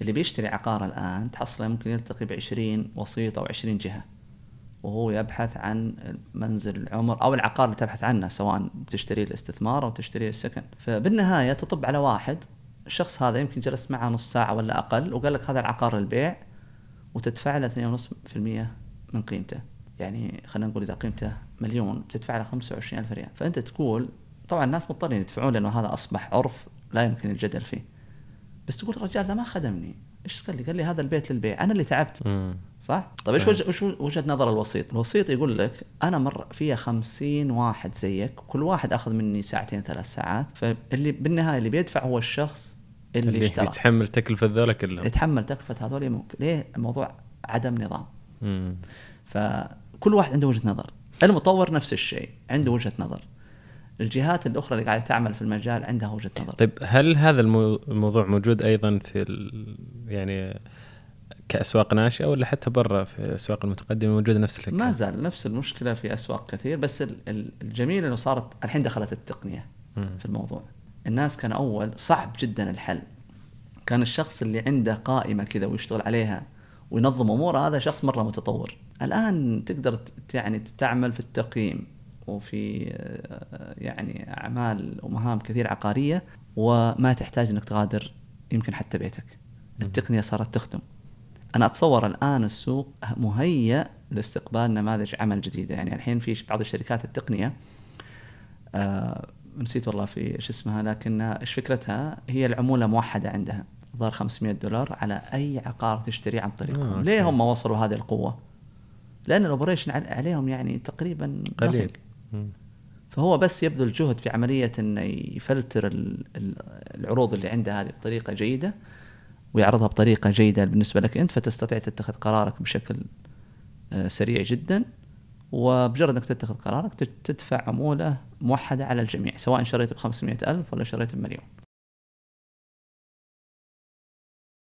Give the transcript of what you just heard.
اللي بيشتري عقار الآن تحصله ممكن يلتقي ب 20 وسيط أو 20 جهة وهو يبحث عن منزل العمر أو العقار اللي تبحث عنه سواء تشتري الاستثمار أو تشتري السكن فبالنهاية تطب على واحد الشخص هذا يمكن جلس معه نص ساعة ولا أقل وقال لك هذا العقار للبيع وتدفع له 2.5% من قيمته يعني خلينا نقول إذا قيمته مليون تدفع له 25000 ريال فأنت تقول طبعا الناس مضطرين يدفعون لأنه هذا أصبح عرف لا يمكن الجدل فيه بس تقول الرجال ذا ما خدمني ايش قال لي؟ قال لي هذا البيت للبيع انا اللي تعبت مم. صح؟ طيب ايش وجه وجهه نظر الوسيط؟ الوسيط يقول لك انا مر فيها خمسين واحد زيك كل واحد اخذ مني ساعتين ثلاث ساعات فاللي بالنهايه اللي بيدفع هو الشخص اللي, اللي اشترى يتحمل تكلفه ذولا كلهم يتحمل تكلفه هذول ممكن ليه؟ الموضوع عدم نظام مم. فكل واحد عنده وجهه نظر المطور نفس الشيء عنده وجهه نظر الجهات الاخرى اللي قاعده تعمل في المجال عندها وجهه نظر. طيب هل هذا الموضوع موجود ايضا في ال... يعني كاسواق ناشئه ولا حتى برا في الاسواق المتقدمه موجوده نفس الفكره؟ ما زال نفس المشكله في اسواق كثير بس الجميل انه صارت الحين دخلت التقنيه م. في الموضوع. الناس كان اول صعب جدا الحل. كان الشخص اللي عنده قائمه كذا ويشتغل عليها وينظم اموره هذا شخص مره متطور. الان تقدر يعني تعمل في التقييم وفي آه، يعني اعمال ومهام كثير عقاريه وما تحتاج انك تغادر يمكن حتى بيتك. التقنيه صارت تخدم. انا اتصور الان السوق مهيأ لاستقبال نماذج عمل جديده، يعني الحين في بعض الشركات التقنيه آه نسيت والله في شو اسمها لكن ايش فكرتها؟ هي العموله موحده عندها، ظهر 500 دولار على اي عقار تشتري عن طريقهم، آه، ليه هم وصلوا هذه القوه؟ لان الاوبريشن عليهم يعني تقريبا قليل فهو بس يبذل جهد في عملية أنه يفلتر العروض اللي عنده هذه بطريقة جيدة ويعرضها بطريقة جيدة بالنسبة لك أنت فتستطيع تتخذ قرارك بشكل آه، سريع جدا وبجرد أنك تتخذ قرارك تدفع عمولة موحدة على الجميع سواء شريت ب ألف ولا شريت بمليون